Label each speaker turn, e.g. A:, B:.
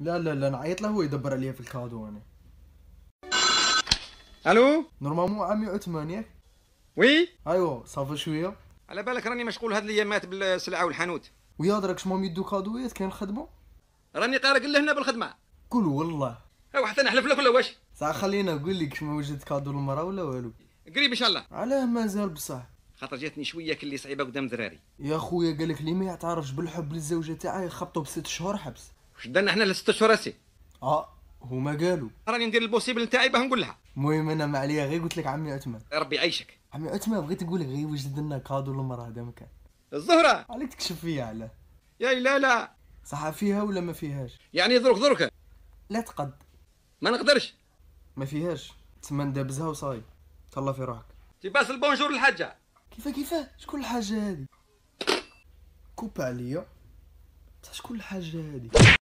A: لا لا لا نعيط له هو يدبر عليا في الكادو انا الو نورمالمون عام عثمان ياك وي ايوا صافي شويه على بالك راني مشغول هاد الايامات بالسلعه والحانوت ويا درك شمهم يدو كادويات كاين خدمه راني قارق لهنا بالخدمه قول والله ايوا حتى نحلف لك ولا واش صح خلينا نقول لك شنو وجدت كادو للمرا ولا والو قريب ان شاء الله علاه مازال بصح
B: خاطر جاتني شويه كلي صعيبه قدام دراري
A: يا خويا قالك لي ما يعترفش بالحب للزوجه تاعه يخبطو بست شهور حبس واش درنا حنا لست شهور اسي اه هما قالوا راني ندير البوسيبل نتاعي باه نقول لها المهم انا ما عليا غير قلت لك عمي عثمان ربي يعيشك عمي عثمان بغيت نقول لك غير وجد لنا كادو للمراه هذا مكان الزهره عليك تكشف فيا على يا لا لا صح فيها ولا ما فيهاش يعني درك درك لا تقد ما نقدرش ما فيهاش تسمى ندبزها وصاي تهلا في روحك تباس البونجور الحاجه كيف كيف شكون الحاجه هذه كوب عليا بصح شكون الحاجه هذه